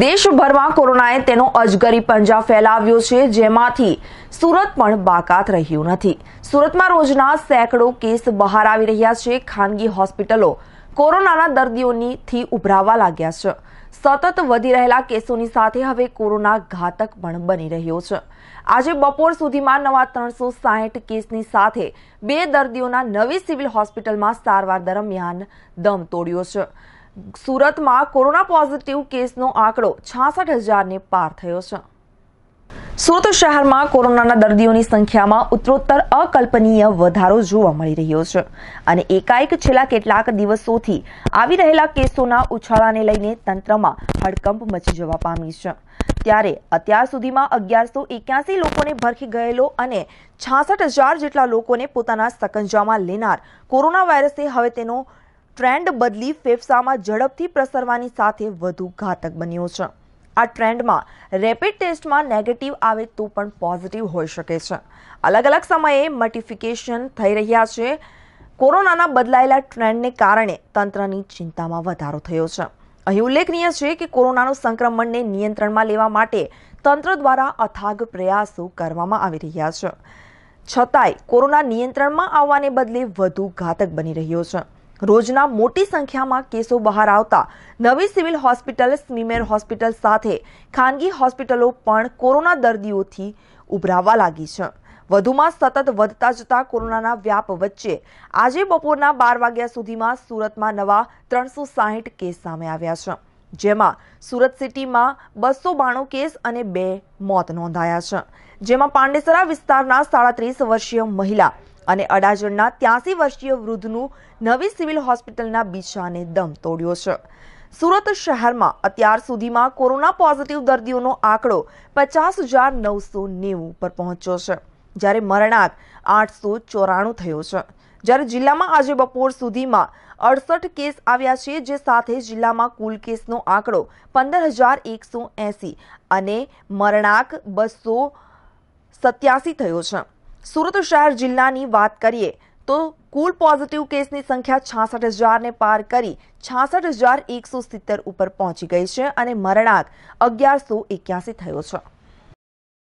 દેશભરમાં કોરોનાએ તેનો અજગરી પંજા ફેલાવ્યો છે જેમાંથી સુરત પણ બાકાત રહ્યું નથી સુરતમાં રોજના સેંકડો કેસ બહાર આવી રહ્યા છે ખાનગી હોસ્પિટલો કોરોનાના દર્દીઓનીથી ઉભરાવા લાગ્યા છે સતત વધી રહેલા કેસોની સાથે હવે કોરોના ઘાતક પણ બની રહ્યો છે આજે બપોર સુધીમાં નવા ત્રણસો સાહીઠ કેસની સાથે બે દર્દીઓના નવી સિવિલ હોસ્પિટલમાં સારવાર દરમિયાન દમ તોડ્યો છે સુરતમાં કોરોના પોઝિટિવ કેસનો આંકડો છાસઠ હજારને પાર થયો છે સુરત શહેરમાં કોરોનાના દર્દીઓની સંખ્યામાં ઉત્તરોત્તર અકલ્પનીય વધારો જોવા મળી રહ્યો છે અને એકાએક છેલ્લા કેટલાક દિવસોથી આવી રહેલા કેસોના ઉછાળાને લઈને તંત્રમાં હડકંપ મચી જવા પામી છે ત્યારે અત્યાર સુધીમાં અગિયારસો એક્યાસી લોકોને ભરખી ગયેલો અને છાસઠ હજાર જેટલા લોકોને પોતાના સકંજામાં લેનાર કોરોના વાયરસે હવે તેનો ટ્રેન્ડ બદલી ફેફસામાં ઝડપથી પ્રસરવાની સાથે વધુ ઘાતક બન્યો છે આ ટ્રેન્ડમાં રેપિડ ટેસ્ટમાં નેગેટિવ આવે તો પણ પોઝિટિવ હોઈ શકે છે અલગ અલગ સમયે મલ્ટિફિકેશન થઈ રહ્યા છે કોરોનાના બદલાયેલા ટ્રેન્ડને કારણે તંત્રની ચિંતામાં વધારો થયો છે અહીં ઉલ્લેખનીય છે કે કોરોનાનું સંક્રમણને નિયંત્રણમાં લેવા માટે તંત્ર દ્વારા અથાગ પ્રયાસો કરવામાં આવી રહ્યા છે છતાંય કોરોના નિયંત્રણમાં આવવાને બદલે વધુ ઘાતક બની રહ્યો છે રોજના મોટી સંખ્યામાં કેસો બહાર આવતા નવી સિવિલ હોસ્પિટલ સ્મીમેર હોસ્પિટલ સાથે ખાનગી હોસ્પિટલો પણ કોરોના દર્દીઓથી ઉભરાવા લાગી છે વધુમાં સતત વધતા જતા કોરોનાના વ્યાપ વચ્ચે આજે બપોરના બાર વાગ્યા સુધીમાં સુરતમાં નવા ત્રણસો સાહીઠ કેસ સામે આવ્યા છે જેમાં સુરત સિટીમાં બસો બાણું કેસ અને બે મોત નોંધાયા છે જેમાં પાંડેસરા વિસ્તારના સાડત્રીસ વર્ષીય મહિલા અને અડાજણના ત્યાંસી વર્ષીય વૃદ્ધનું નવી સિવિલ હોસ્પિટલના બીછાને દમ તોડ્યો છે સુરત શહેરમાં અત્યાર સુધીમાં કોરોના પોઝિટિવ દર્દીઓનો આંકડો પચાસ હજાર નવસો નેવું પર પહોંચ્યો છે જ્યારે મરણાંક આઠસો ચોરાણું થયો છે જ્યારે જિલ્લામાં આજે બપોર સુધીમાં અડસઠ કેસ આવ્યા છે જે સાથે જિલ્લામાં કુલ કેસનો આંકડો પંદર હજાર એકસો એંસી અને મરણાંક બસો સત્યાસી થયો છે સુરત શહેર જિલ્લાની વાત કરીએ તો કુલ પોઝિટિવ કેસની સંખ્યા છાસઠ હજારને પાર કરી છાસઠ હજાર એકસો સિત્તેર ઉપર પહોંચી ગઈ છે અને મરણાંક અગિયારસો એક્યાસી થયો છે